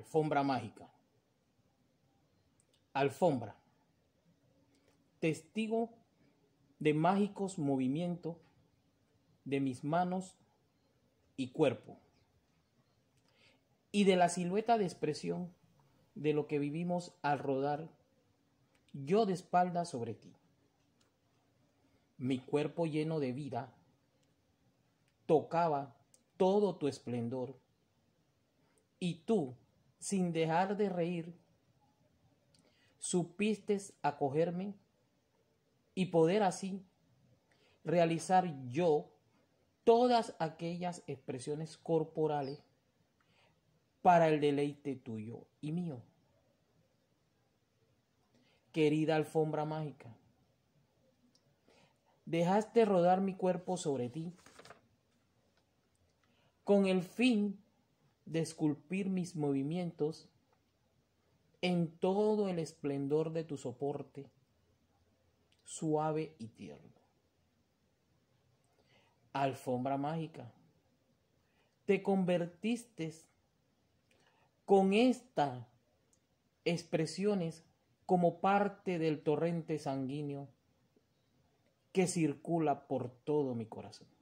alfombra mágica. Alfombra. Testigo de mágicos movimientos de mis manos y cuerpo. Y de la silueta de expresión de lo que vivimos al rodar yo de espalda sobre ti. Mi cuerpo lleno de vida tocaba todo tu esplendor. Y tú, sin dejar de reír, supiste acogerme y poder así realizar yo todas aquellas expresiones corporales para el deleite tuyo y mío. Querida alfombra mágica, dejaste rodar mi cuerpo sobre ti con el fin de esculpir mis movimientos en todo el esplendor de tu soporte, suave y tierno. Alfombra mágica, te convertiste con estas expresiones como parte del torrente sanguíneo que circula por todo mi corazón.